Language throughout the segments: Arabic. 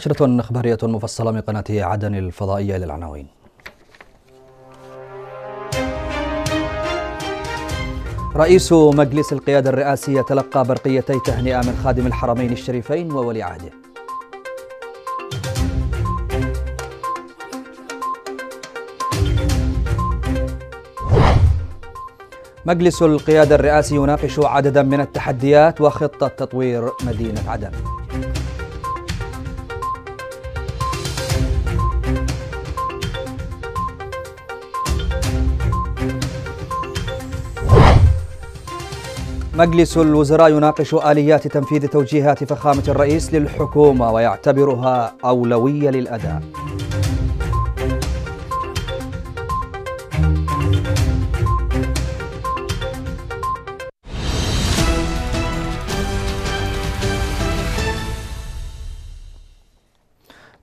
نشرة إخبارية مفصلة من قناة عدن الفضائية للعناوين رئيس مجلس القيادة الرئاسي تلقى برقيتي تهنئة من خادم الحرمين الشريفين وولي عهده مجلس القيادة الرئاسي يناقش عددا من التحديات وخطة تطوير مدينة عدن مجلس الوزراء يناقش آليات تنفيذ توجيهات فخامة الرئيس للحكومة ويعتبرها أولوية للأداء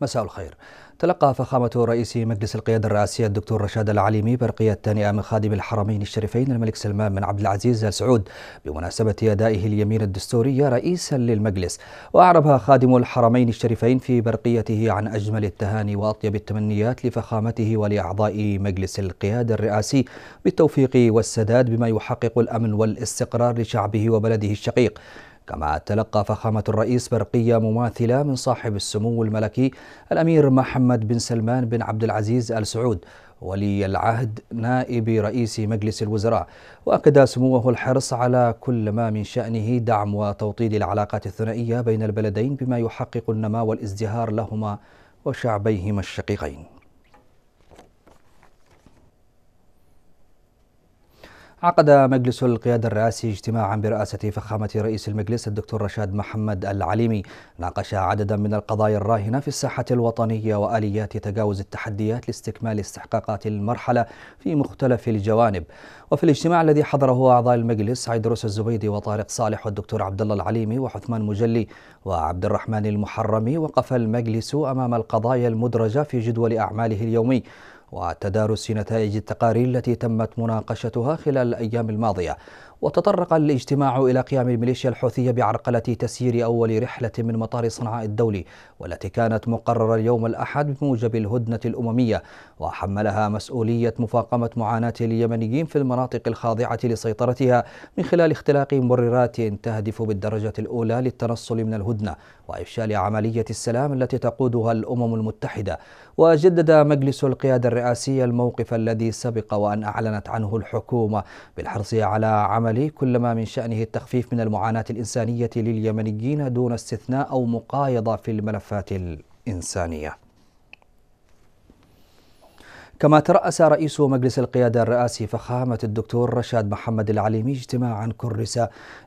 مساء الخير تلقى فخامة رئيس مجلس القيادة الرئاسية الدكتور رشاد العليمي برقية تهنئة من خادم الحرمين الشريفين الملك سلمان بن عبد العزيز آل سعود بمناسبة أدائه اليمين الدستورية رئيسا للمجلس وأعرب خادم الحرمين الشريفين في برقيته عن أجمل التهاني وأطيب التمنيات لفخامته ولأعضاء مجلس القيادة الرئاسي بالتوفيق والسداد بما يحقق الأمن والاستقرار لشعبه وبلده الشقيق كما تلقى فخامة الرئيس برقية مماثلة من صاحب السمو الملكي الأمير محمد بن سلمان بن عبد العزيز آل سعود ولي العهد نائب رئيس مجلس الوزراء وأكد سموه الحرص على كل ما من شأنه دعم وتوطيد العلاقات الثنائية بين البلدين بما يحقق النماء والازدهار لهما وشعبيهما الشقيقين عقد مجلس القيادة الرئاسي اجتماعا برئاسة فخامة رئيس المجلس الدكتور رشاد محمد العليمي ناقش عددا من القضايا الراهنة في الساحة الوطنية وآليات تجاوز التحديات لاستكمال استحقاقات المرحلة في مختلف الجوانب وفي الاجتماع الذي حضره أعضاء المجلس عيدروس روس الزبيدي وطارق صالح والدكتور عبد الله العليمي وعثمان مجلي وعبد الرحمن المحرمي وقف المجلس أمام القضايا المدرجة في جدول أعماله اليومي وتدارس نتائج التقارير التي تمت مناقشتها خلال الأيام الماضية وتطرق الاجتماع إلى قيام الميليشيا الحوثية بعرقلة تسيير أول رحلة من مطار صنعاء الدولي والتي كانت مقررة يوم الأحد بموجب الهدنة الأممية وحملها مسؤولية مفاقمة معاناة اليمنيين في المناطق الخاضعة لسيطرتها من خلال اختلاق مبررات تهدف بالدرجة الأولى للتنصل من الهدنة وإفشال عملية السلام التي تقودها الأمم المتحدة وجدد مجلس القيادة الرئاسية الموقف الذي سبق وأن أعلنت عنه الحكومة بالحرص على عمل العملي كلما من شأنه التخفيف من المعاناة الإنسانية لليمنيين دون استثناء أو مقايضة في الملفات الإنسانية كما ترأس رئيس مجلس القيادة الرئاسي فخامة الدكتور رشاد محمد العليمي اجتماعا كرس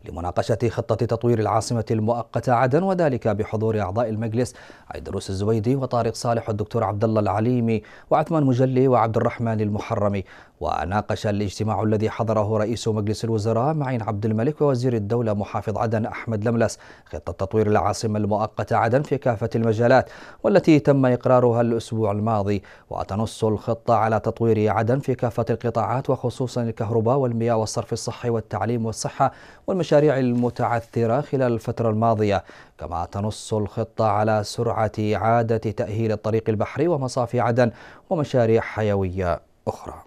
لمناقشة خطة تطوير العاصمة المؤقتة عدن وذلك بحضور أعضاء المجلس عيدروس الزويدي وطارق صالح والدكتور عبد الله العليمي وعثمان مجلي وعبد الرحمن المحرمي وناقش الاجتماع الذي حضره رئيس مجلس الوزراء معين عبد الملك ووزير الدولة محافظ عدن أحمد لملس خطة تطوير العاصمة المؤقتة عدن في كافة المجالات والتي تم إقرارها الأسبوع الماضي وتنص الخطة على تطوير عدن في كافة القطاعات وخصوصا الكهرباء والمياه والصرف الصحي والتعليم والصحة والمشاريع المتعثرة خلال الفترة الماضية كما تنص الخطة على سرعة إعادة تأهيل الطريق البحري ومصافي عدن ومشاريع حيوية أخرى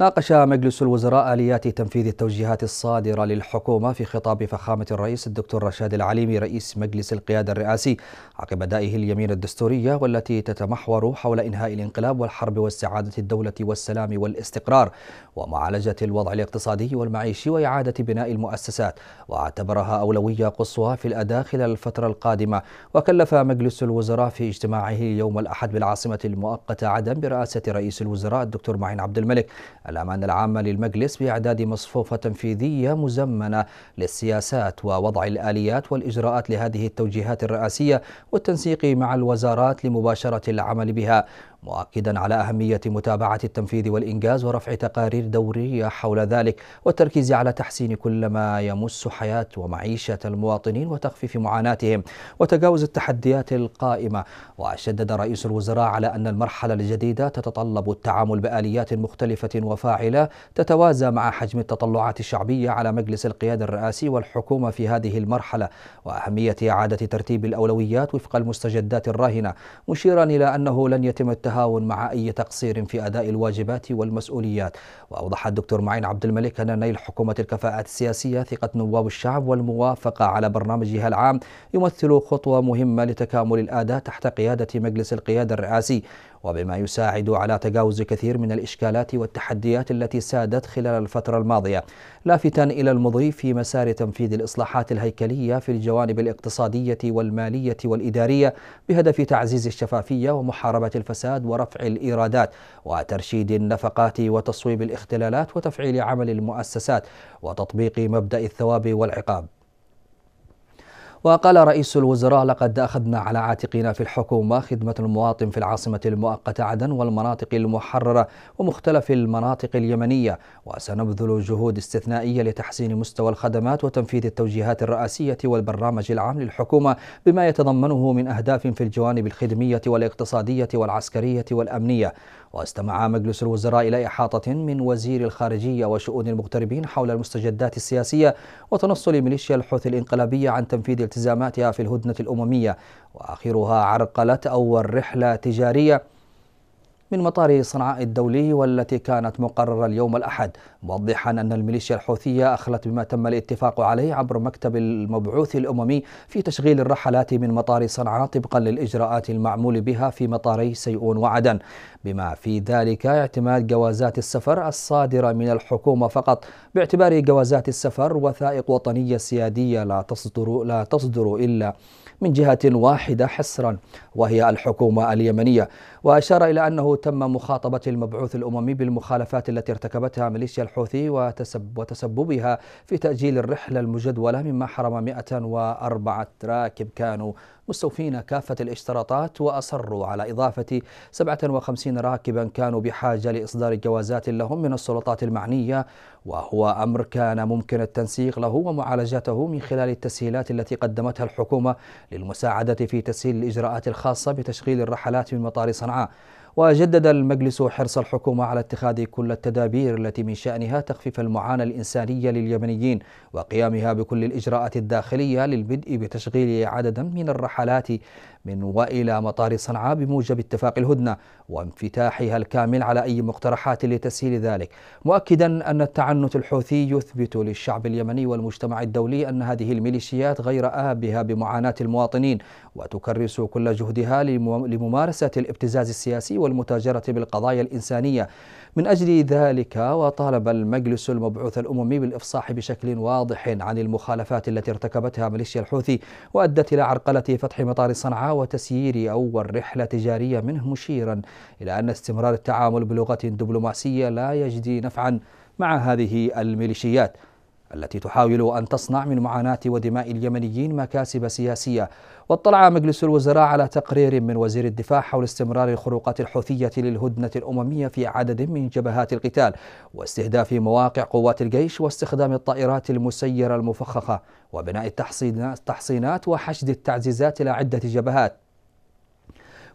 ناقش مجلس الوزراء آليات تنفيذ التوجيهات الصادرة للحكومة في خطاب فخامة الرئيس الدكتور رشاد العليمي رئيس مجلس القيادة الرئاسي عقب دائه اليمين الدستورية والتي تتمحور حول إنهاء الانقلاب والحرب واستعادة الدولة والسلام والاستقرار ومعالجة الوضع الاقتصادي والمعيشي وإعادة بناء المؤسسات واعتبرها أولوية قصوى في الأداء خلال الفترة القادمة وكلف مجلس الوزراء في اجتماعه يوم الأحد بالعاصمة المؤقتة عدن برئاسة رئيس الوزراء الدكتور معين عبد الملك الأمانة العامة للمجلس بإعداد مصفوفة تنفيذية مزمنة للسياسات ووضع الآليات والإجراءات لهذه التوجيهات الرئاسية والتنسيق مع الوزارات لمباشرة العمل بها مؤكدا على أهمية متابعة التنفيذ والإنجاز ورفع تقارير دورية حول ذلك والتركيز على تحسين كل ما يمس حياة ومعيشة المواطنين وتخفيف معاناتهم وتجاوز التحديات القائمة وشدد رئيس الوزراء على أن المرحلة الجديدة تتطلب التعامل بآليات مختلفة وفاعلة تتوازى مع حجم التطلعات الشعبية على مجلس القيادة الرئاسي والحكومة في هذه المرحلة وأهمية إعادة ترتيب الأولويات وفق المستجدات الراهنة مشيرا إلى أنه لن يتم التفاعل التهاون مع أي تقصير في أداء الواجبات والمسؤوليات وأوضح الدكتور معين عبد الملك أن نيل حكومة الكفاءات السياسية ثقة نواب الشعب والموافقة على برنامجها العام يمثل خطوة مهمة لتكامل الأداء تحت قيادة مجلس القيادة الرئاسي وبما يساعد على تجاوز كثير من الإشكالات والتحديات التي سادت خلال الفترة الماضية لافتا إلى المضي في مسار تنفيذ الإصلاحات الهيكلية في الجوانب الاقتصادية والمالية والإدارية بهدف تعزيز الشفافية ومحاربة الفساد ورفع الإيرادات وترشيد النفقات وتصويب الاختلالات وتفعيل عمل المؤسسات وتطبيق مبدأ الثواب والعقاب وقال رئيس الوزراء لقد أخذنا على عاتقنا في الحكومة خدمة المواطن في العاصمة المؤقتة عدن والمناطق المحررة ومختلف المناطق اليمنية وسنبذل جهود استثنائية لتحسين مستوى الخدمات وتنفيذ التوجيهات الرئاسية والبرنامج العام للحكومة بما يتضمنه من أهداف في الجوانب الخدمية والاقتصادية والعسكرية والأمنية واستمع مجلس الوزراء إلى إحاطة من وزير الخارجية وشؤون المغتربين حول المستجدات السياسية وتنصل ميليشيا الحوثي الانقلابية عن تنفيذ التزاماتها في الهدنة الأممية وآخرها عرقلة أول رحلة تجارية من مطار صنعاء الدولي والتي كانت مقررة اليوم الأحد موضحا أن الميليشيا الحوثية أخلت بما تم الاتفاق عليه عبر مكتب المبعوث الأممي في تشغيل الرحلات من مطار صنعاء طبقا للإجراءات المعمول بها في مطاري سيئون وعدن بما في ذلك اعتماد جوازات السفر الصادرة من الحكومة فقط باعتبار جوازات السفر وثائق وطنية سيادية لا تصدر, لا تصدر إلا من جهة واحدة حصرا وهي الحكومة اليمنية وأشار إلى أنه تم مخاطبة المبعوث الأممي بالمخالفات التي ارتكبتها ميليشيا الحوثي وتسب وتسببها في تأجيل الرحلة المجدولة مما حرم 104 راكب كانوا مستوفين كافة الاشتراطات وأصروا على إضافة 57 راكبا كانوا بحاجة لإصدار جوازات لهم من السلطات المعنية وهو أمر كان ممكن التنسيق له ومعالجته من خلال التسهيلات التي قدمتها الحكومة للمساعدة في تسهيل الإجراءات الخاصة بتشغيل الرحلات من مطار صنعاء وجدد المجلس حرص الحكومة على اتخاذ كل التدابير التي من شأنها تخفيف المعاناة الإنسانية لليمنيين وقيامها بكل الإجراءات الداخلية للبدء بتشغيل عددا من الرحلات من وإلى مطار صنعاء بموجب اتفاق الهدنة وانفتاحها الكامل على أي مقترحات لتسهيل ذلك مؤكدا أن التعنت الحوثي يثبت للشعب اليمني والمجتمع الدولي أن هذه الميليشيات غير آبها بمعاناة المواطنين وتكرس كل جهدها لممارسة الابتزاز السياسي والمتاجرة بالقضايا الإنسانية من أجل ذلك وطالب المجلس المبعوث الأممي بالإفصاح بشكل واضح عن المخالفات التي ارتكبتها ميليشيا الحوثي وأدت إلى عرقلة فتح مطار صنعاء وتسيير أول رحلة تجارية منه مشيرا إلى أن استمرار التعامل بلغة دبلوماسية لا يجدي نفعا مع هذه الميليشيات التي تحاول أن تصنع من معاناة ودماء اليمنيين مكاسب سياسية واطلع مجلس الوزراء على تقرير من وزير الدفاع حول استمرار الخروقات الحوثية للهدنة الأممية في عدد من جبهات القتال واستهداف مواقع قوات الجيش واستخدام الطائرات المسيرة المفخخة وبناء التحصينات وحشد التعزيزات إلى عدة جبهات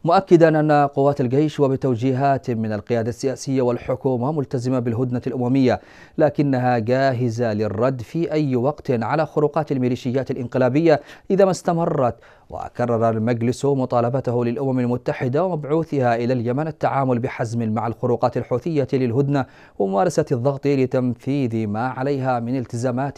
مؤكدا أن قوات الجيش وبتوجيهات من القيادة السياسية والحكومة ملتزمة بالهدنة الأممية لكنها جاهزة للرد في أي وقت على خروقات الميليشيات الإنقلابية إذا ما استمرت وكرر المجلس مطالبته للأمم المتحدة ومبعوثها إلى اليمن التعامل بحزم مع الخروقات الحوثية للهدنة وممارسة الضغط لتنفيذ ما عليها من التزامات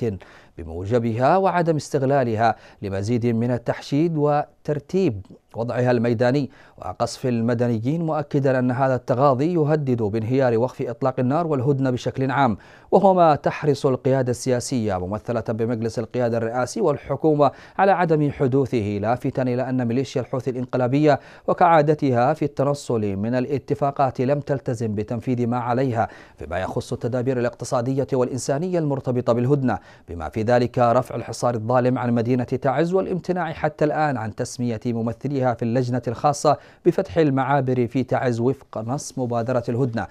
بموجبها وعدم استغلالها لمزيد من التحشيد وترتيب وضعها الميداني وقصف المدنيين مؤكدا أن هذا التغاضي يهدد بانهيار وقف إطلاق النار والهدنة بشكل عام وهو ما تحرص القيادة السياسية ممثلة بمجلس القيادة الرئاسي والحكومة على عدم حدوثه لافتا إلى أن ميليشيا الحوثي الإنقلابية وكعادتها في التنصل من الاتفاقات لم تلتزم بتنفيذ ما عليها فيما يخص التدابير الاقتصادية والإنسانية المرتبطة بالهدنة بما في ذلك رفع الحصار الظالم عن مدينة تعز والامتناع حتى الآن عن تسمية ممثليها بها في اللجنة الخاصة بفتح المعابر في تعز وفق نص مبادرة الهدنة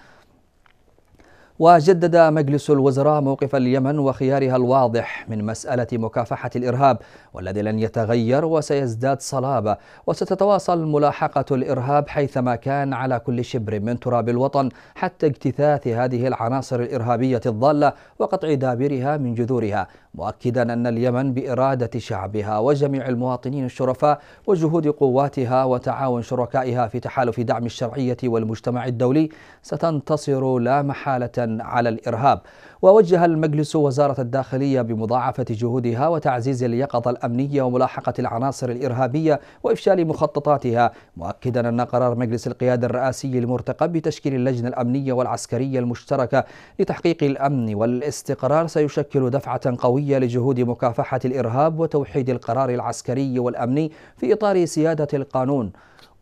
وجدد مجلس الوزراء موقف اليمن وخيارها الواضح من مسألة مكافحة الإرهاب والذي لن يتغير وسيزداد صلابة وستتواصل ملاحقة الإرهاب حيثما كان على كل شبر من تراب الوطن حتى اجتثاث هذه العناصر الإرهابية الضالة وقطع دابرها من جذورها مؤكدا أن اليمن بإرادة شعبها وجميع المواطنين الشرفاء وجهود قواتها وتعاون شركائها في تحالف دعم الشرعية والمجتمع الدولي ستنتصر لا محالة على الإرهاب ووجه المجلس وزارة الداخلية بمضاعفة جهودها وتعزيز اليقظة الأمنية وملاحقة العناصر الإرهابية وإفشال مخططاتها مؤكدا أن قرار مجلس القيادة الرئاسي المرتقب بتشكيل اللجنة الأمنية والعسكرية المشتركة لتحقيق الأمن والاستقرار سيشكل دفعة قوية لجهود مكافحة الإرهاب وتوحيد القرار العسكري والأمني في إطار سيادة القانون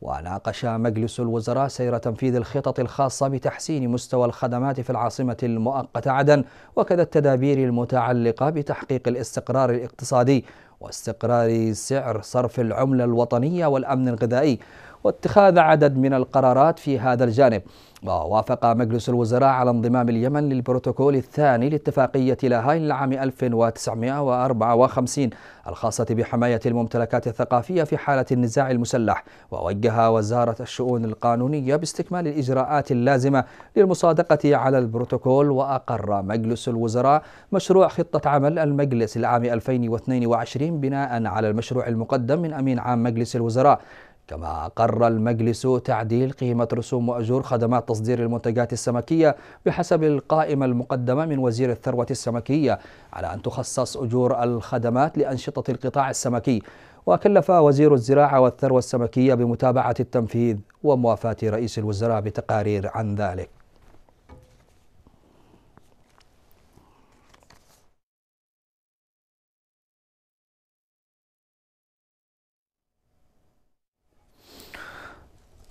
وناقش مجلس الوزراء سير تنفيذ الخطط الخاصة بتحسين مستوى الخدمات في العاصمة المؤقتة عدن وكذا التدابير المتعلقة بتحقيق الاستقرار الاقتصادي واستقرار سعر صرف العملة الوطنية والأمن الغذائي واتخاذ عدد من القرارات في هذا الجانب ووافق مجلس الوزراء على انضمام اليمن للبروتوكول الثاني لاتفاقية لاهاي لعام 1954 الخاصة بحماية الممتلكات الثقافية في حالة النزاع المسلح ووجه وزارة الشؤون القانونية باستكمال الإجراءات اللازمة للمصادقة على البروتوكول وأقر مجلس الوزراء مشروع خطة عمل المجلس لعام 2022 بناء على المشروع المقدم من أمين عام مجلس الوزراء كما أقر المجلس تعديل قيمة رسوم وأجور خدمات تصدير المنتجات السمكية بحسب القائمة المقدمة من وزير الثروة السمكية على أن تخصص أجور الخدمات لأنشطة القطاع السمكي وكلف وزير الزراعة والثروة السمكية بمتابعة التنفيذ وموافاة رئيس الوزراء بتقارير عن ذلك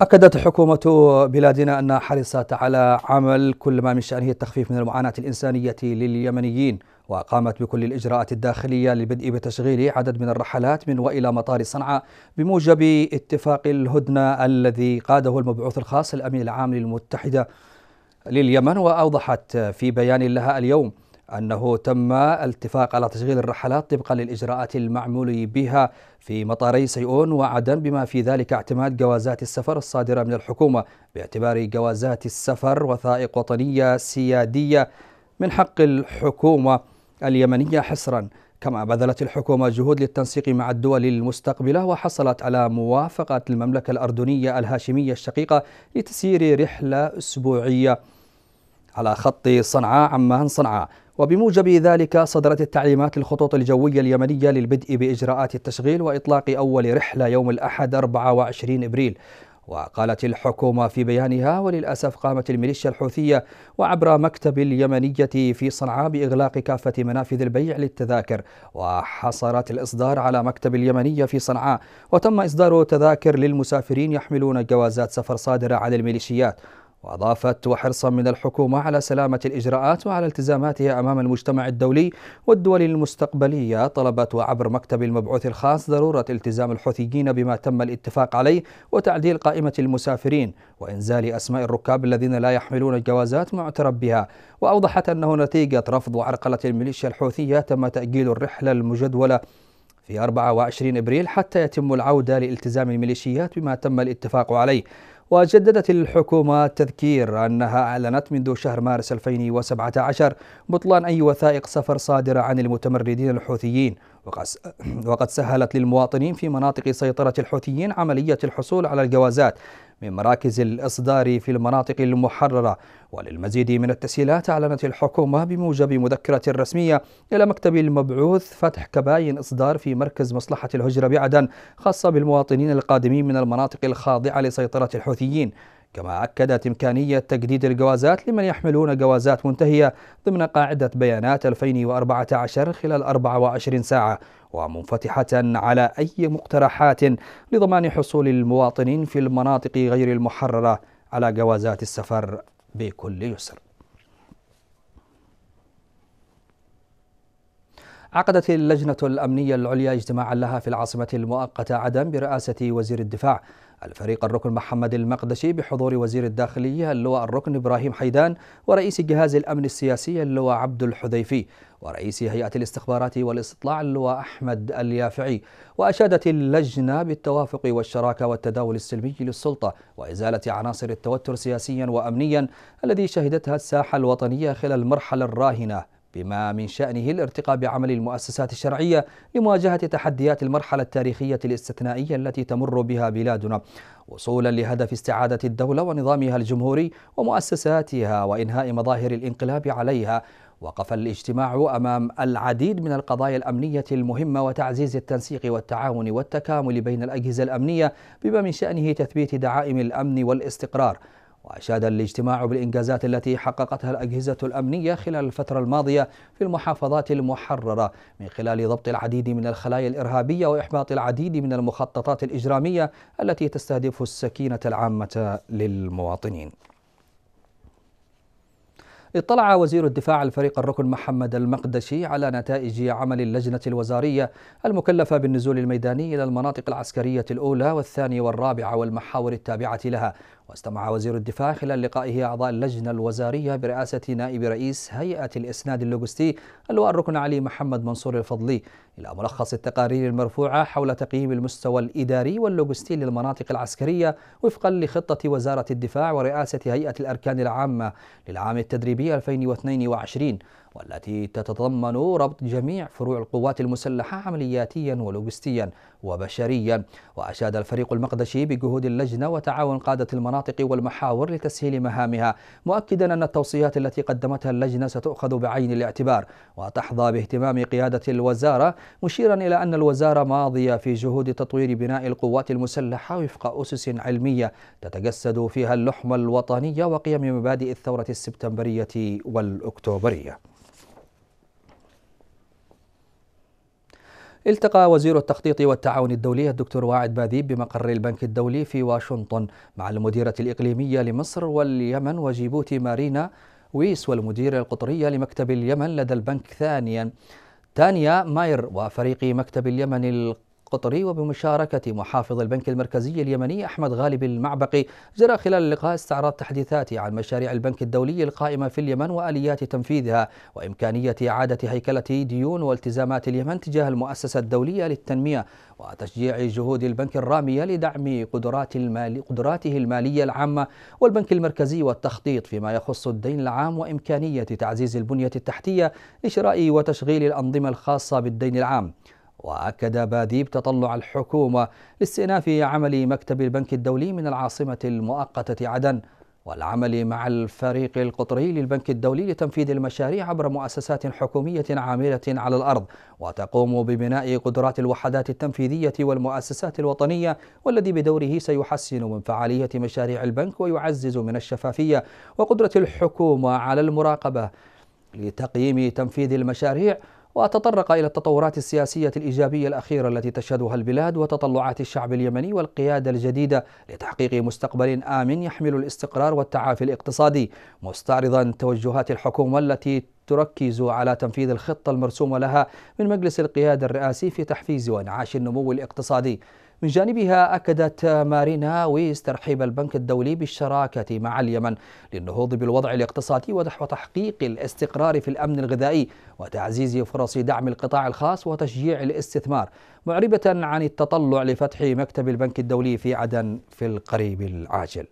أكدت حكومة بلادنا أنها حرصت على عمل كل ما من شأنه التخفيف من المعاناة الإنسانية لليمنيين وقامت بكل الإجراءات الداخلية للبدء بتشغيل عدد من الرحلات من وإلى مطار صنعاء بموجب اتفاق الهدنة الذي قاده المبعوث الخاص الأمين العام للمتحدة لليمن وأوضحت في بيان لها اليوم أنه تم الاتفاق على تشغيل الرحلات طبقا للإجراءات المعمول بها في مطاري سيئون وعدن بما في ذلك اعتماد جوازات السفر الصادرة من الحكومة باعتبار جوازات السفر وثائق وطنية سيادية من حق الحكومة اليمنية حصرا كما بذلت الحكومة جهود للتنسيق مع الدول المستقبلة وحصلت على موافقة المملكة الأردنية الهاشمية الشقيقة لتسيير رحلة أسبوعية على خط صنعاء عمان صنعاء وبموجب ذلك صدرت التعليمات للخطوط الجوية اليمنية للبدء بإجراءات التشغيل وإطلاق أول رحلة يوم الأحد 24 إبريل وقالت الحكومة في بيانها وللأسف قامت الميليشيا الحوثية وعبر مكتب اليمنية في صنعاء بإغلاق كافة منافذ البيع للتذاكر وحصرت الإصدار على مكتب اليمنية في صنعاء وتم إصدار تذاكر للمسافرين يحملون جوازات سفر صادرة عن الميليشيات وأضافت وحرصا من الحكومة على سلامة الإجراءات وعلى التزاماتها أمام المجتمع الدولي والدول المستقبلية طلبت وعبر مكتب المبعوث الخاص ضرورة التزام الحوثيين بما تم الاتفاق عليه وتعديل قائمة المسافرين وإنزال أسماء الركاب الذين لا يحملون الجوازات معترف بها وأوضحت أنه نتيجة رفض وعرقلة الميليشيا الحوثية تم تأجيل الرحلة المجدولة في 24 ابريل حتى يتم العوده لالتزام الميليشيات بما تم الاتفاق عليه، وجددت الحكومة تذكير أنها أعلنت منذ شهر مارس 2017 بطلان أي وثائق سفر صادرة عن المتمردين الحوثيين وقد سهلت للمواطنين في مناطق سيطرة الحوثيين عملية الحصول على الجوازات من مراكز الإصدار في المناطق المحررة وللمزيد من التسهيلات أعلنت الحكومة بموجب مذكرة رسمية إلى مكتب المبعوث فتح كباين إصدار في مركز مصلحة الهجرة بعدن خاصة بالمواطنين القادمين من المناطق الخاضعة لسيطرة الحوثيين كما أكدت إمكانية تجديد الجوازات لمن يحملون جوازات منتهية ضمن قاعدة بيانات 2014 خلال 24 ساعة ومنفتحة على أي مقترحات لضمان حصول المواطنين في المناطق غير المحررة على جوازات السفر بكل يسر عقدت اللجنة الأمنية العليا اجتماعا لها في العاصمة المؤقتة عدن برئاسة وزير الدفاع الفريق الركن محمد المقدشي بحضور وزير الداخلية اللواء الركن إبراهيم حيدان ورئيس جهاز الأمن السياسي اللواء عبد الحذيفي ورئيس هيئة الاستخبارات والاستطلاع اللواء أحمد اليافعي وأشادت اللجنة بالتوافق والشراكة والتداول السلمي للسلطة وإزالة عناصر التوتر سياسيا وأمنيا الذي شهدتها الساحة الوطنية خلال المرحلة الراهنة بما من شأنه الارتقاء بعمل المؤسسات الشرعية لمواجهة تحديات المرحلة التاريخية الاستثنائية التي تمر بها بلادنا وصولا لهدف استعادة الدولة ونظامها الجمهوري ومؤسساتها وإنهاء مظاهر الانقلاب عليها وقف الاجتماع امام العديد من القضايا الامنيه المهمه وتعزيز التنسيق والتعاون والتكامل بين الاجهزه الامنيه بما من شانه تثبيت دعائم الامن والاستقرار وأشاد الاجتماع بالإنجازات التي حققتها الأجهزة الأمنية خلال الفترة الماضية في المحافظات المحررة من خلال ضبط العديد من الخلايا الإرهابية وإحباط العديد من المخططات الإجرامية التي تستهدف السكينة العامة للمواطنين اطلع وزير الدفاع الفريق الركن محمد المقدشي على نتائج عمل اللجنة الوزارية المكلفة بالنزول الميداني إلى المناطق العسكرية الأولى والثانية والرابعة والمحاور التابعة لها واستمع وزير الدفاع خلال لقائه أعضاء اللجنة الوزارية برئاسة نائب رئيس هيئة الإسناد اللوجستي اللواء الركن علي محمد منصور الفضلي إلى ملخص التقارير المرفوعة حول تقييم المستوى الإداري واللوجستي للمناطق العسكرية وفقا لخطة وزارة الدفاع ورئاسة هيئة الأركان العامة للعام التدريبي 2022 والتي تتضمن ربط جميع فروع القوات المسلحة عملياتيا ولوجستيا وبشريا وأشاد الفريق المقدشي بجهود اللجنة وتعاون قادة المناطق والمحاور لتسهيل مهامها مؤكدا أن التوصيات التي قدمتها اللجنة ستؤخذ بعين الاعتبار وتحظى باهتمام قيادة الوزارة مشيرا إلى أن الوزارة ماضية في جهود تطوير بناء القوات المسلحة وفق أسس علمية تتجسد فيها اللحمة الوطنية وقيم مبادئ الثورة السبتمبرية والأكتوبرية التقى وزير التخطيط والتعاون الدولي الدكتور واعد باذيب بمقر البنك الدولي في واشنطن مع المديرة الإقليمية لمصر واليمن وجيبوتي مارينا ويس والمديرة القطرية لمكتب اليمن لدى البنك ثانيا تانيا ماير وفريق مكتب اليمن القطري القطري وبمشاركة محافظ البنك المركزي اليمني أحمد غالب المعبقي جرى خلال اللقاء استعراض تحديثات عن مشاريع البنك الدولي القائمة في اليمن وآليات تنفيذها وإمكانية إعادة هيكلة ديون والتزامات اليمن تجاه المؤسسة الدولية للتنمية وتشجيع جهود البنك الرامية لدعم قدرات المال قدراته المالية العامة والبنك المركزي والتخطيط فيما يخص الدين العام وإمكانية تعزيز البنية التحتية لشراء وتشغيل الأنظمة الخاصة بالدين العام وأكد باديب تطلع الحكومة لاستئناف عمل مكتب البنك الدولي من العاصمة المؤقتة عدن والعمل مع الفريق القطري للبنك الدولي لتنفيذ المشاريع عبر مؤسسات حكومية عاملة على الأرض وتقوم ببناء قدرات الوحدات التنفيذية والمؤسسات الوطنية والذي بدوره سيحسن من فعالية مشاريع البنك ويعزز من الشفافية وقدرة الحكومة على المراقبة لتقييم تنفيذ المشاريع وتطرق إلى التطورات السياسية الإيجابية الأخيرة التي تشهدها البلاد وتطلعات الشعب اليمني والقيادة الجديدة لتحقيق مستقبل آمن يحمل الاستقرار والتعافي الاقتصادي مستعرضا توجهات الحكومة التي تركز على تنفيذ الخطة المرسومة لها من مجلس القيادة الرئاسي في تحفيز وإنعاش النمو الاقتصادي من جانبها أكدت مارينا ويس ترحيب البنك الدولي بالشراكة مع اليمن للنهوض بالوضع الاقتصادي ونحو تحقيق الاستقرار في الأمن الغذائي وتعزيز فرص دعم القطاع الخاص وتشجيع الاستثمار معربة عن التطلع لفتح مكتب البنك الدولي في عدن في القريب العاجل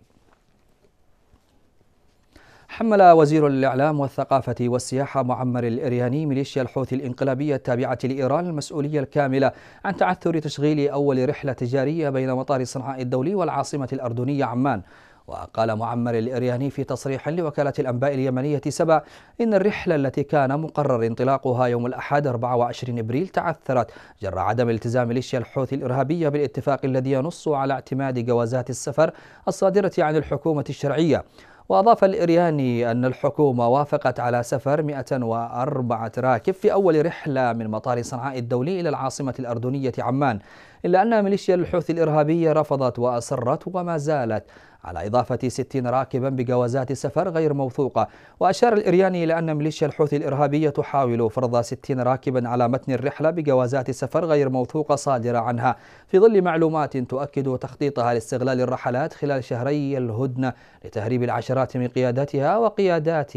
حمل وزير الإعلام والثقافة والسياحة معمر الإرياني ميليشيا الحوثي الإنقلابية التابعة لإيران المسؤولية الكاملة عن تعثر تشغيل أول رحلة تجارية بين مطار صنعاء الدولي والعاصمة الأردنية عمان وقال معمر الإرياني في تصريح لوكالة الأنباء اليمنية سبا إن الرحلة التي كان مقرر انطلاقها يوم الأحد 24 إبريل تعثرت جرى عدم التزام ميليشيا الحوثي الإرهابية بالاتفاق الذي ينص على اعتماد جوازات السفر الصادرة عن الحكومة الشرعية وأضاف الإرياني أن الحكومة وافقت على سفر 104 راكب في أول رحلة من مطار صنعاء الدولي إلى العاصمة الأردنية عمان إلا أن ميليشيا الحوثي الإرهابية رفضت وأصرت وما زالت على إضافة 60 راكبا بجوازات سفر غير موثوقة وأشار الإرياني إلى أن ميليشيا الحوثي الإرهابية تحاول فرض 60 راكبا على متن الرحلة بجوازات سفر غير موثوقة صادرة عنها في ظل معلومات تؤكد تخطيطها لاستغلال الرحلات خلال شهري الهدنة لتهريب العشرات من قيادتها وقيادات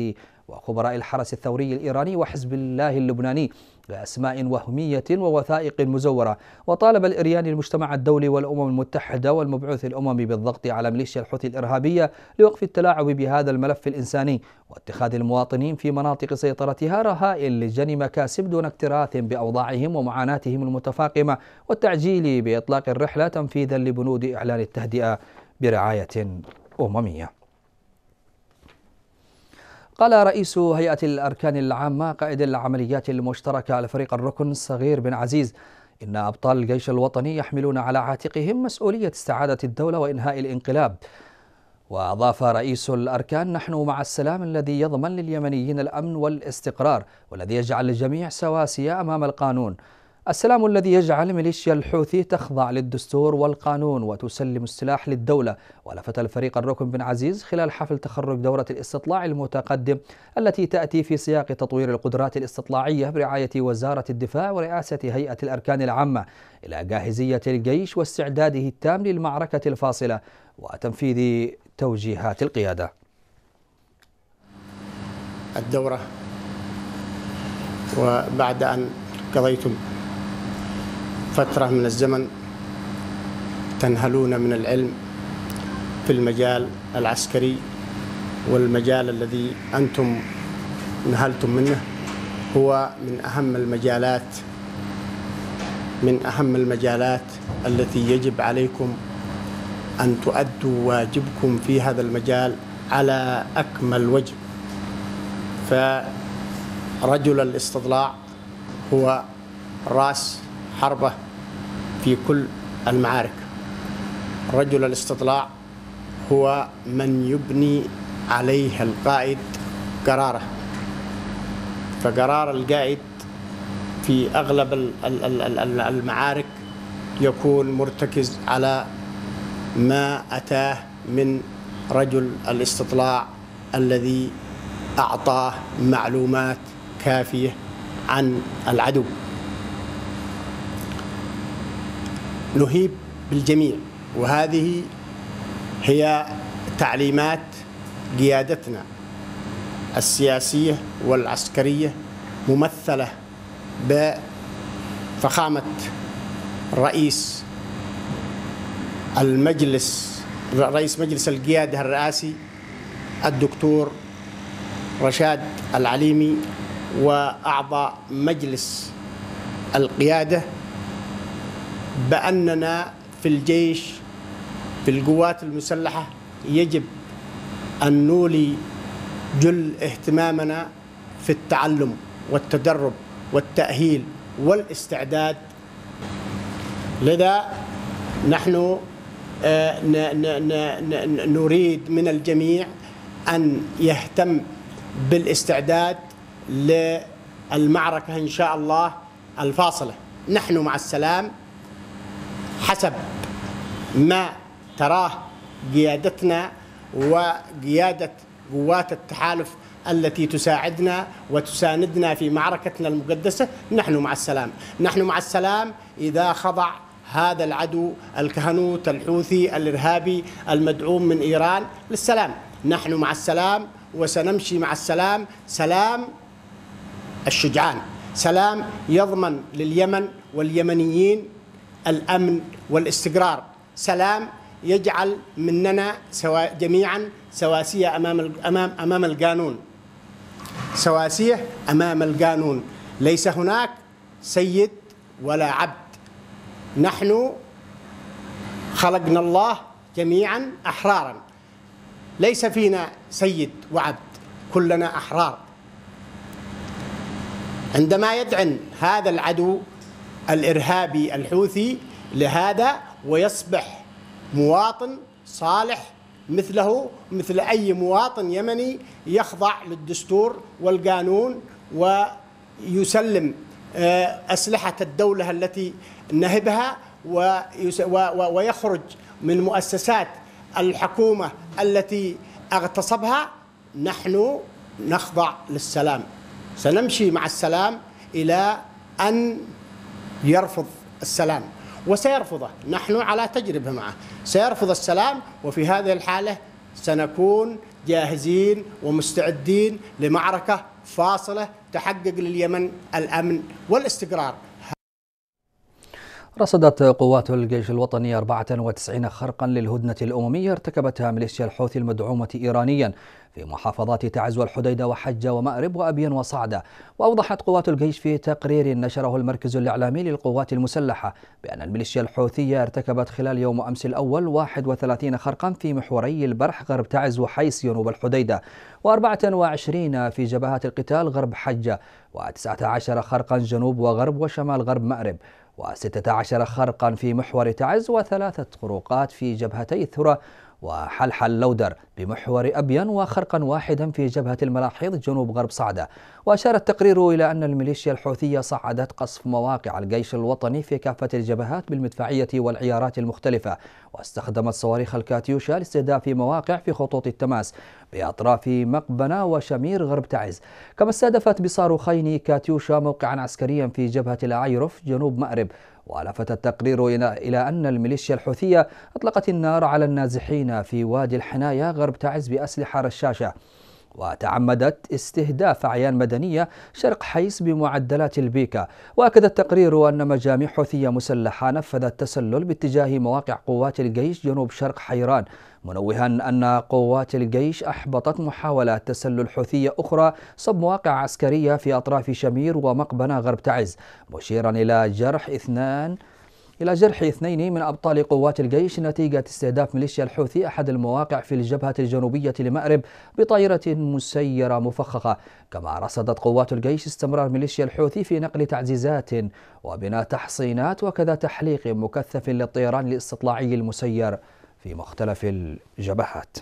وخبراء الحرس الثوري الإيراني وحزب الله اللبناني بأسماء وهمية ووثائق مزورة وطالب الإريان المجتمع الدولي والأمم المتحدة والمبعوث الأممي بالضغط على ميليشيا الحوثي الإرهابية لوقف التلاعب بهذا الملف الإنساني واتخاذ المواطنين في مناطق سيطرتها رهائن لجني مكاسب دون اكتراث بأوضاعهم ومعاناتهم المتفاقمة والتعجيل بإطلاق الرحلة تنفيذا لبنود إعلان التهدئة برعاية أممية قال رئيس هيئة الأركان العامة قائد العمليات المشتركة الفريق الركن صغير بن عزيز إن أبطال الجيش الوطني يحملون على عاتقهم مسؤولية استعادة الدولة وإنهاء الانقلاب وأضاف رئيس الأركان نحن مع السلام الذي يضمن لليمنيين الأمن والاستقرار والذي يجعل الجميع سواسية أمام القانون السلام الذي يجعل ميليشيا الحوثي تخضع للدستور والقانون وتسلم السلاح للدولة ولفت الفريق الركن بن عزيز خلال حفل تخرج دورة الاستطلاع المتقدم التي تأتي في سياق تطوير القدرات الاستطلاعية برعاية وزارة الدفاع ورئاسة هيئة الأركان العامة إلى جاهزية الجيش واستعداده التام للمعركة الفاصلة وتنفيذ توجيهات القيادة الدورة وبعد أن قضيتم فترة من الزمن تنهلون من العلم في المجال العسكري والمجال الذي أنتم نهلتم منه هو من أهم المجالات من أهم المجالات التي يجب عليكم أن تؤدوا واجبكم في هذا المجال على أكمل وجه فرجل الاستطلاع هو رأس حربه في كل المعارك رجل الاستطلاع هو من يبني عليه القائد قراره فقرار القائد في أغلب المعارك يكون مرتكز على ما أتاه من رجل الاستطلاع الذي أعطاه معلومات كافية عن العدو نهيب بالجميع وهذه هي تعليمات قيادتنا السياسية والعسكرية ممثلة بفخامة رئيس المجلس رئيس مجلس القيادة الرئاسي الدكتور رشاد العليمي وأعضاء مجلس القيادة بأننا في الجيش في القوات المسلحة يجب أن نولي جل اهتمامنا في التعلم والتدرب والتأهيل والاستعداد لذا نحن آه، نريد من الجميع أن يهتم بالاستعداد للمعركة إن شاء الله الفاصلة نحن مع السلام حسب ما تراه قيادتنا وقيادة قوات التحالف التي تساعدنا وتساندنا في معركتنا المقدسة نحن مع السلام نحن مع السلام إذا خضع هذا العدو الكهنوت الحوثي الإرهابي المدعوم من إيران للسلام نحن مع السلام وسنمشي مع السلام سلام الشجعان سلام يضمن لليمن واليمنيين الأمن والاستقرار سلام يجعل مننا سوا جميعا سواسية أمام أمام أمام القانون سواسية أمام القانون ليس هناك سيد ولا عبد نحن خلقنا الله جميعا أحرارا ليس فينا سيد وعبد كلنا أحرار عندما يدعن هذا العدو الارهابي الحوثي لهذا ويصبح مواطن صالح مثله مثل اي مواطن يمني يخضع للدستور والقانون ويسلم آه، اسلحه الدوله التي نهبها ويخرج من مؤسسات الحكومه التي اغتصبها نحن نخضع للسلام سنمشي مع السلام الى ان يرفض السلام وسيرفضه نحن على تجربة معه سيرفض السلام وفي هذه الحالة سنكون جاهزين ومستعدين لمعركة فاصلة تحقق لليمن الأمن والاستقرار رصدت قوات الجيش الوطني 94 خرقا للهدنة الأممية ارتكبتها ميليشيا الحوثي المدعومة إيرانيا في محافظات تعز والحديدة وحجة ومأرب وأبين وصعدة وأوضحت قوات الجيش في تقرير نشره المركز الإعلامي للقوات المسلحة بأن الميليشيا الحوثية ارتكبت خلال يوم أمس الأول 31 خرقا في محوري البرح غرب تعز وحيس جنوب الحديدة و24 في جبهات القتال غرب حجة و19 خرقا جنوب وغرب وشمال غرب مأرب وستة عشر خرقا في محور تعز وثلاثة خروقات في جبهتي الثرى وحلحل لودر بمحور أبين وخرقا واحدا في جبهة الملاحيض جنوب غرب صعدة وأشار التقرير إلى أن الميليشيا الحوثية صعدت قصف مواقع الجيش الوطني في كافة الجبهات بالمدفعية والعيارات المختلفة واستخدمت صواريخ الكاتيوشا لاستهداف مواقع في خطوط التماس بأطراف مقبنة وشمير غرب تعز كما استهدفت بصاروخين كاتيوشا موقعا عسكريا في جبهة الأعيرف جنوب مأرب ولفت التقرير إلى أن الميليشيا الحوثية أطلقت النار على النازحين في وادي الحنايا غرب تعز بأسلحة رشاشة وتعمدت استهداف أعيان مدنية شرق حيس بمعدلات البيكا وأكد التقرير أن مجاميع حوثية مسلحة نفذت تسلل باتجاه مواقع قوات الجيش جنوب شرق حيران منوها أن قوات الجيش أحبطت محاولات تسلل حوثية أخرى صب مواقع عسكرية في أطراف شمير ومقبنة غرب تعز مشيرا إلى جرح اثنان إلى جرح اثنين من أبطال قوات الجيش نتيجة استهداف ميليشيا الحوثي أحد المواقع في الجبهة الجنوبية لمأرب بطائرة مسيرة مفخخة كما رصدت قوات الجيش استمرار ميليشيا الحوثي في نقل تعزيزات وبناء تحصينات وكذا تحليق مكثف للطيران الاستطلاعي المسير في مختلف الجبهات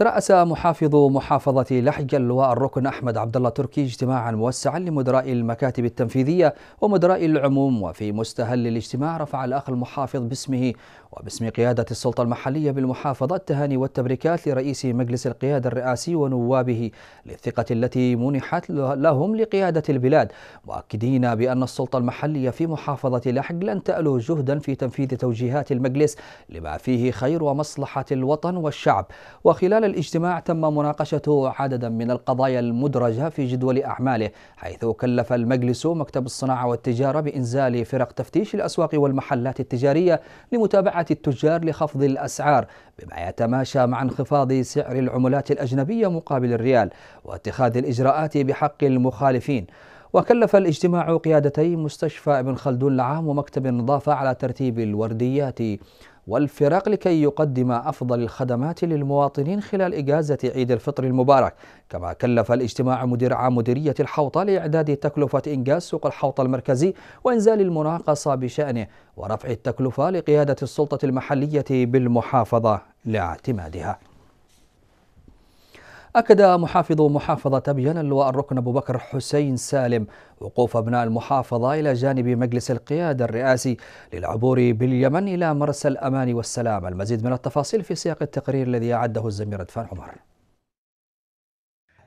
ترأس محافظ محافظة لحج اللواء الركن أحمد عبد الله تركي اجتماعا موسعا لمدراء المكاتب التنفيذية ومدراء العموم وفي مستهل الاجتماع رفع الأخ المحافظ باسمه وباسم قيادة السلطة المحلية بالمحافظة التهاني والتبريكات لرئيس مجلس القيادة الرئاسي ونوابه للثقة التي منحت لهم لقيادة البلاد مؤكدين بأن السلطة المحلية في محافظة لحج لن تألو جهدا في تنفيذ توجيهات المجلس لما فيه خير ومصلحة الوطن والشعب وخلال الاجتماع تم مناقشة عددا من القضايا المدرجة في جدول أعماله حيث كلف المجلس مكتب الصناعة والتجارة بإنزال فرق تفتيش الأسواق والمحلات التجارية لمتابعة التجار لخفض الأسعار بما يتماشى مع انخفاض سعر العملات الأجنبية مقابل الريال واتخاذ الإجراءات بحق المخالفين وكلف الاجتماع قيادتي مستشفى ابن خلدون العام ومكتب النظافة على ترتيب الورديات والفرق لكي يقدم أفضل الخدمات للمواطنين خلال إجازة عيد الفطر المبارك كما كلف الاجتماع مدير عام مديرية الحوطة لإعداد تكلفة إنجاز سوق الحوطة المركزي وإنزال المناقصة بشأنه ورفع التكلفة لقيادة السلطة المحلية بالمحافظة لاعتمادها أكد محافظ محافظة أبيان اللواء الركن أبو بكر حسين سالم وقوف أبناء المحافظة إلى جانب مجلس القيادة الرئاسي للعبور باليمن إلى مرسى الأمان والسلام المزيد من التفاصيل في سياق التقرير الذي أعده الزميل عدفان عمر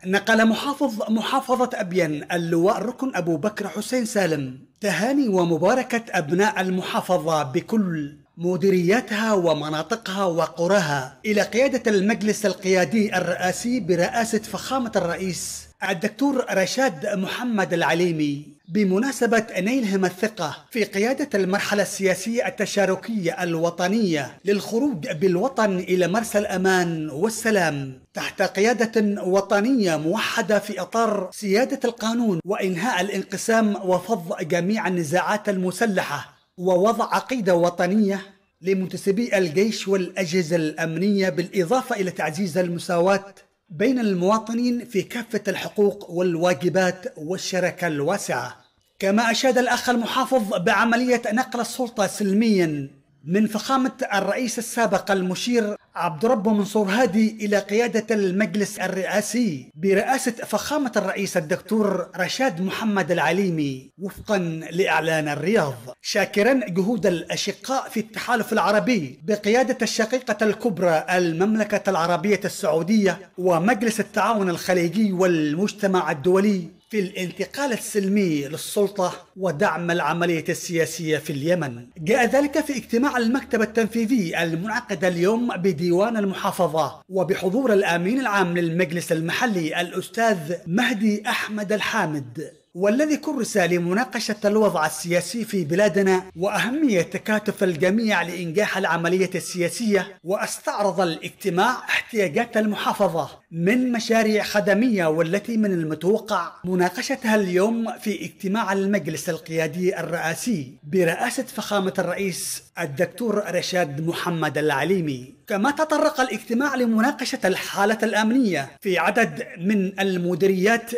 نقل محافظ محافظة أبين اللواء الركن أبو بكر حسين سالم تهاني ومباركة أبناء المحافظة بكل مديريتها ومناطقها وقراها إلى قيادة المجلس القيادي الرئاسي برئاسة فخامة الرئيس الدكتور رشاد محمد العليمي بمناسبة نيلهم الثقة في قيادة المرحلة السياسية التشاركية الوطنية للخروج بالوطن إلى مرسى الأمان والسلام تحت قيادة وطنية موحدة في إطار سيادة القانون وإنهاء الانقسام وفض جميع النزاعات المسلحة ووضع عقيدة وطنية لمنتسبي الجيش والأجهزة الأمنية بالإضافة إلى تعزيز المساواة بين المواطنين في كافة الحقوق والواجبات والشركة الواسعة كما أشاد الأخ المحافظ بعملية نقل السلطة سلميا من فخامة الرئيس السابق المشير عبد ربه منصور هادي إلى قيادة المجلس الرئاسي برئاسة فخامة الرئيس الدكتور رشاد محمد العليمي وفقا لإعلان الرياض شاكرا جهود الأشقاء في التحالف العربي بقيادة الشقيقة الكبرى المملكة العربية السعودية ومجلس التعاون الخليجي والمجتمع الدولي في الانتقال السلمي للسلطة ودعم العملية السياسية في اليمن جاء ذلك في اجتماع المكتب التنفيذي المنعقد اليوم بديوان المحافظة وبحضور الأمين العام للمجلس المحلي الأستاذ مهدي أحمد الحامد والذي كرس لمناقشة الوضع السياسي في بلادنا وأهمية تكاتف الجميع لإنجاح العملية السياسية واستعرض الاجتماع احتياجات المحافظة من مشاريع خدمية والتي من المتوقع مناقشتها اليوم في اجتماع المجلس القيادي الرئاسي برئاسة فخامة الرئيس الدكتور رشاد محمد العليمي كما تطرق الاجتماع لمناقشة الحالة الأمنية في عدد من المديريات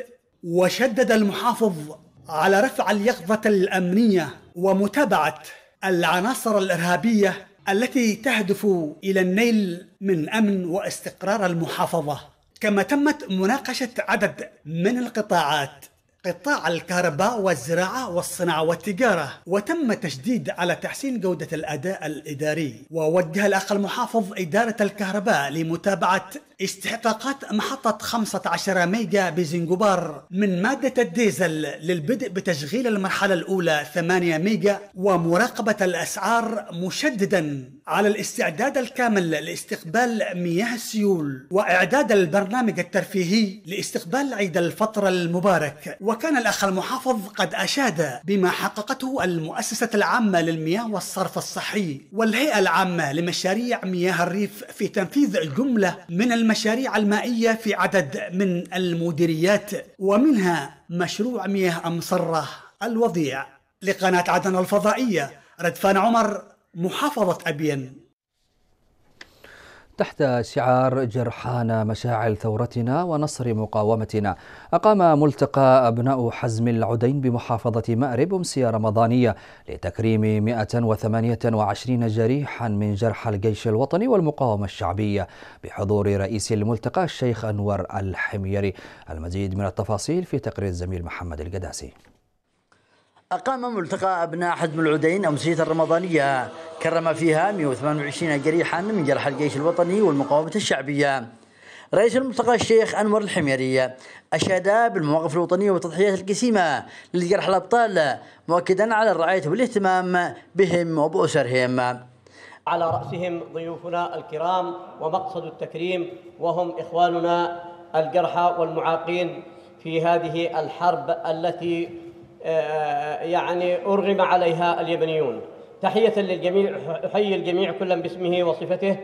وشدد المحافظ على رفع اليقظة الأمنية ومتابعة العناصر الإرهابية التي تهدف إلى النيل من أمن واستقرار المحافظة كما تمت مناقشة عدد من القطاعات قطاع الكهرباء والزراعة والصناعة والتجارة وتم تشديد على تحسين جودة الأداء الإداري ووجه الأخ المحافظ إدارة الكهرباء لمتابعة استحقاقات محطة 15 ميجا بزنجبار من مادة الديزل للبدء بتشغيل المرحلة الأولى 8 ميجا ومراقبة الأسعار مشددا على الاستعداد الكامل لاستقبال مياه السيول وإعداد البرنامج الترفيهي لاستقبال عيد الفطر المبارك وكان الأخ المحافظ قد أشاد بما حققته المؤسسة العامة للمياه والصرف الصحي والهيئة العامة لمشاريع مياه الريف في تنفيذ جملة من المشاريع المائية في عدد من المديريات ومنها مشروع مياه أمصرة الوضيع لقناة عدن الفضائية ردفان عمر محافظة أبين تحت شعار جرحانا مشاعل ثورتنا ونصر مقاومتنا أقام ملتقى أبناء حزم العدين بمحافظة مأرب أمسية رمضانية لتكريم 128 جريحا من جرح الجيش الوطني والمقاومة الشعبية بحضور رئيس الملتقى الشيخ أنور الحميري المزيد من التفاصيل في تقرير الزميل محمد القداسي أقام ملتقى أبناء حزب العدين أمسية رمضانية كرم فيها 128 جريحا من جرح الجيش الوطني والمقاومة الشعبية رئيس الملتقى الشيخ أنور الحميري أشاد بالمواقف الوطنية والتضحيات القسيمة للجرح الأبطال مؤكدا على الرعاية والاهتمام بهم وبأسرهم على رأسهم ضيوفنا الكرام ومقصد التكريم وهم إخواننا الجرحى والمعاقين في هذه الحرب التي آه، يعني أرغم عليها اليمنيون تحية للجميع أحيي الجميع كلا باسمه وصفته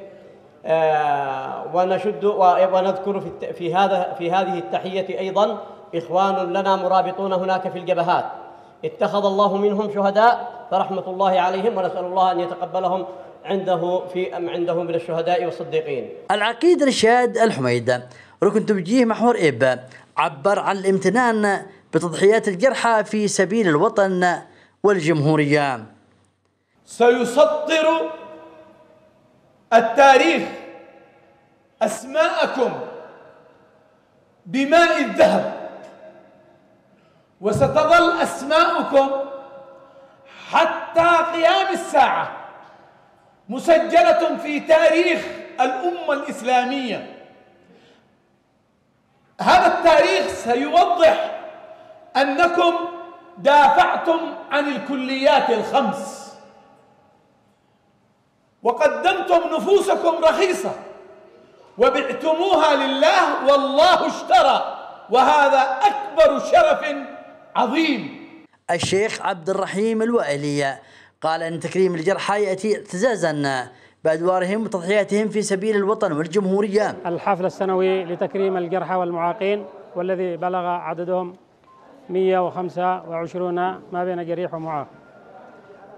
آه، ونشد ونذكر في هذا في هذه التحية أيضا إخوان لنا مرابطون هناك في الجبهات اتخذ الله منهم شهداء فرحمة الله عليهم ونسأل الله أن يتقبلهم عنده في أم عنده من الشهداء والصديقين العقيد رشاد الحميدة ركن توجيه محور إيب عبر عن الامتنان بتضحيات الجرحى في سبيل الوطن والجمهورية سيسطر التاريخ أسماءكم بماء الذهب وستظل أسماءكم حتى قيام الساعة مسجلة في تاريخ الأمة الإسلامية هذا التاريخ سيوضح أنكم دافعتم عن الكليات الخمس وقدمتم نفوسكم رخيصة وبعتموها لله والله اشترى وهذا أكبر شرف عظيم الشيخ عبد الرحيم الوائلي قال أن تكريم الجرحى يأتي اعتزازا بأدوارهم وتضحياتهم في سبيل الوطن والجمهورية الحفل السنوي لتكريم الجرحى والمعاقين والذي بلغ عددهم 125 ما بين جريح ومعاق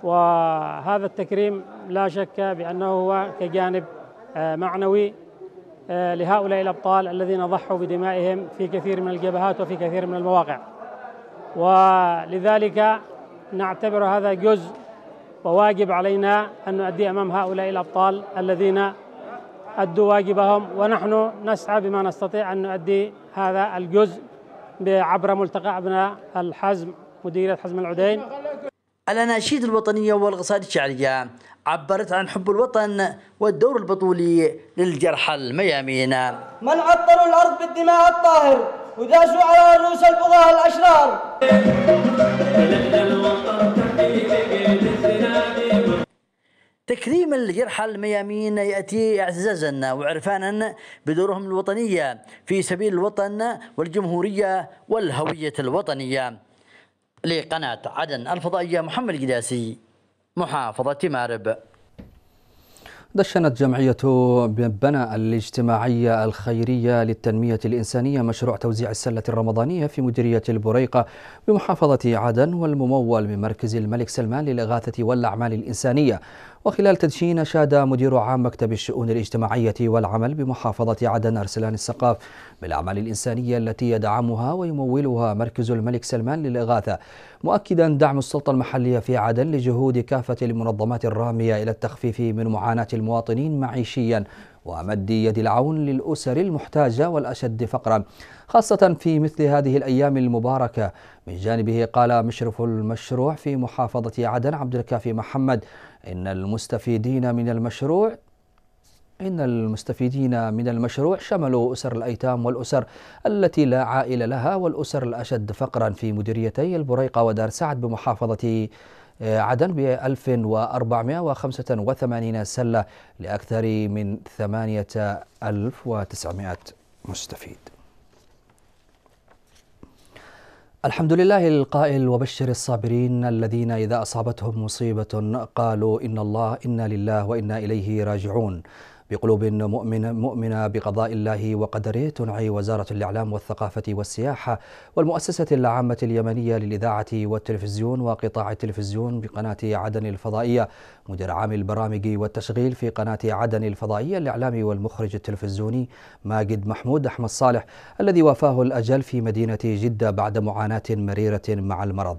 وهذا التكريم لا شك بأنه هو كجانب آه، معنوي آه، لهؤلاء الأبطال الذين ضحوا بدمائهم في كثير من الجبهات وفي كثير من المواقع ولذلك نعتبر هذا جزء وواجب علينا أن نؤدي أمام هؤلاء الأبطال الذين أدوا واجبهم ونحن نسعى بما نستطيع أن نؤدي هذا الجزء عبر ملتقى أبناء الحزم مديرية حزم العدين الأناشيد الوطنية والقصائد الشعرية عبرت عن حب الوطن والدور البطولي للجرحى الميامين من عطر الأرض بالدماء الطاهر وداسوا على رؤوس البغاة الأشرار تكريم الجرحى الميامين يأتي اعتزازا وعرفانا بدورهم الوطنية في سبيل الوطن والجمهورية والهوية الوطنية لقناة عدن الفضائية محمد القداسي محافظة مارب دشنت جمعية بنا الاجتماعية الخيرية للتنمية الإنسانية مشروع توزيع السلة الرمضانية في مديرية البريقة بمحافظة عدن والممول بمركز الملك سلمان للإغاثة والأعمال الإنسانية وخلال تدشين شاد مدير عام مكتب الشؤون الاجتماعية والعمل بمحافظة عدن أرسلان السقاف بالأعمال الإنسانية التي يدعمها ويمولها مركز الملك سلمان للإغاثة مؤكدا دعم السلطة المحلية في عدن لجهود كافة المنظمات الرامية إلى التخفيف من معاناة المواطنين معيشيا ومد يد العون للأسر المحتاجة والأشد فقرا خاصة في مثل هذه الأيام المباركة من جانبه قال مشرف المشروع في محافظة عدن عبد الكافي محمد إن المستفيدين من المشروع إن المستفيدين من المشروع شملوا أسر الأيتام والأسر التي لا عائلة لها والأسر الأشد فقرا في مديريتي البريقة ودار سعد بمحافظة آه، عدن ب 1485 سلة لأكثر من 8900 مستفيد الحمد لله القائل وبشر الصابرين الذين إذا أصابتهم مصيبة قالوا إن الله إنا لله وإنا إليه راجعون بقلوب مؤمنة, مؤمنة بقضاء الله وقدره تنعي وزارة الإعلام والثقافة والسياحة والمؤسسة العامة اليمنية للإذاعة والتلفزيون وقطاع التلفزيون بقناة عدن الفضائية مدير عام البرامج والتشغيل في قناة عدن الفضائية الإعلامي والمخرج التلفزيوني ماجد محمود أحمد صالح الذي وافاه الأجل في مدينة جدة بعد معاناة مريرة مع المرض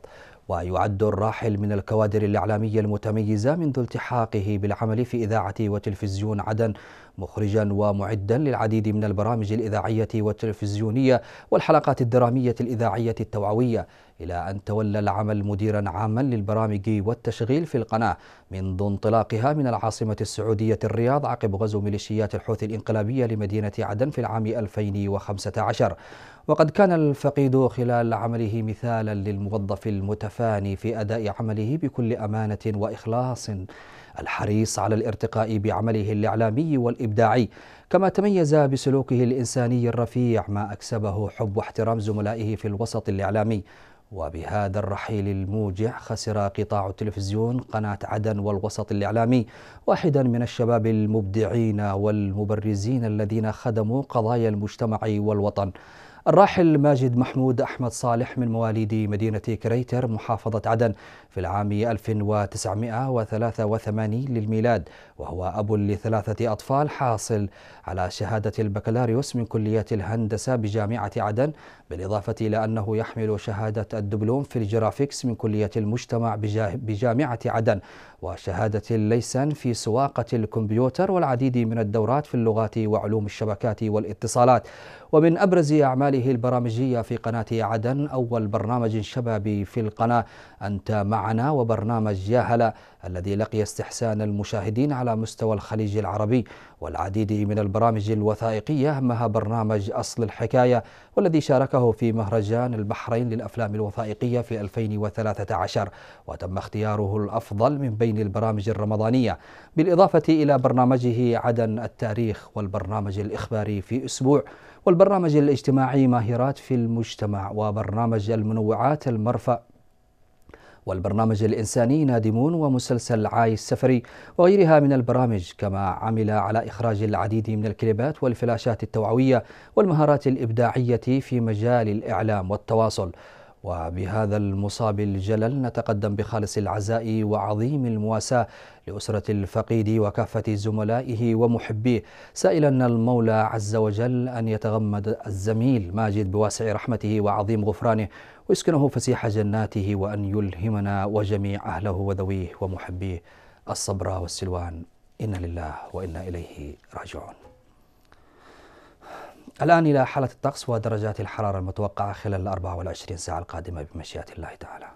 ويعد الراحل من الكوادر الإعلامية المتميزة منذ التحاقه بالعمل في إذاعة وتلفزيون عدن مخرجا ومعدا للعديد من البرامج الإذاعية والتلفزيونية والحلقات الدرامية الإذاعية التوعوية إلى أن تولى العمل مديرا عاما للبرامج والتشغيل في القناة منذ انطلاقها من العاصمة السعودية الرياض عقب غزو ميليشيات الحوثي الإنقلابية لمدينة عدن في العام 2015 وقد كان الفقيد خلال عمله مثالا للموظف المتفاني في اداء عمله بكل امانه واخلاص الحريص على الارتقاء بعمله الاعلامي والابداعي كما تميز بسلوكه الانساني الرفيع ما اكسبه حب واحترام زملائه في الوسط الاعلامي وبهذا الرحيل الموجع خسر قطاع التلفزيون قناة عدن والوسط الإعلامي واحدا من الشباب المبدعين والمبرزين الذين خدموا قضايا المجتمع والوطن الراحل ماجد محمود أحمد صالح من مواليد مدينة كريتر محافظة عدن في العام 1983 للميلاد وهو أب لثلاثة أطفال حاصل على شهادة البكالوريوس من كلية الهندسة بجامعة عدن بالإضافة إلى أنه يحمل شهادة الدبلوم في الجرافيكس من كلية المجتمع بجامعة عدن وشهادة الليسن في سواقة الكمبيوتر والعديد من الدورات في اللغات وعلوم الشبكات والاتصالات ومن أبرز أعماله البرامجية في قناة عدن أول برنامج شبابي في القناة أنت معنا وبرنامج يا هلا الذي لقي استحسان المشاهدين على على مستوى الخليج العربي والعديد من البرامج الوثائقية أهمها برنامج أصل الحكاية والذي شاركه في مهرجان البحرين للأفلام الوثائقية في 2013 وتم اختياره الأفضل من بين البرامج الرمضانية بالإضافة إلى برنامجه عدن التاريخ والبرنامج الإخباري في أسبوع والبرنامج الاجتماعي ماهرات في المجتمع وبرنامج المنوعات المرفأ والبرنامج الإنساني نادمون ومسلسل عاي السفري وغيرها من البرامج كما عمل على إخراج العديد من الكليبات والفلاشات التوعوية والمهارات الإبداعية في مجال الإعلام والتواصل وبهذا المصاب الجلل نتقدم بخالص العزاء وعظيم المواساة لأسرة الفقيد وكافة زملائه ومحبيه سائلا المولى عز وجل أن يتغمد الزميل ماجد بواسع رحمته وعظيم غفرانه ويسكنه فسيح جناته وأن يلهمنا وجميع أهله وذويه ومحبيه الصبر والسلوان إنا لله وإنا إليه راجعون الآن إلى حالة الطقس ودرجات الحرارة المتوقعة خلال 24 ساعة القادمة بمشيئة الله تعالى.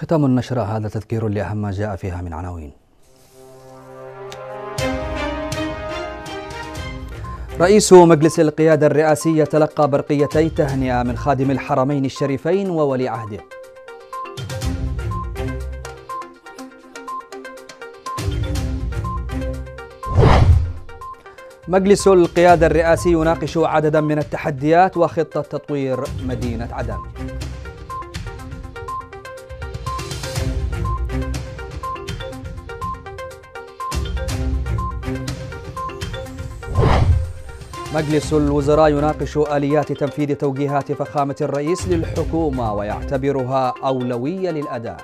ختام النشرة هذا تذكير لأهم ما جاء فيها من عناوين رئيس مجلس القيادة الرئاسي تلقى برقيتي تهنئة من خادم الحرمين الشريفين وولي عهده مجلس القيادة الرئاسي يناقش عددا من التحديات وخطة تطوير مدينة عدن مجلس الوزراء يناقش آليات تنفيذ توجيهات فخامة الرئيس للحكومة ويعتبرها أولوية للأداء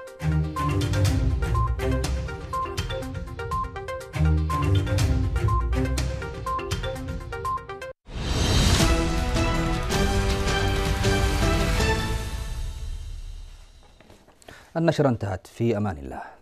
النشرة انتهت في أمان الله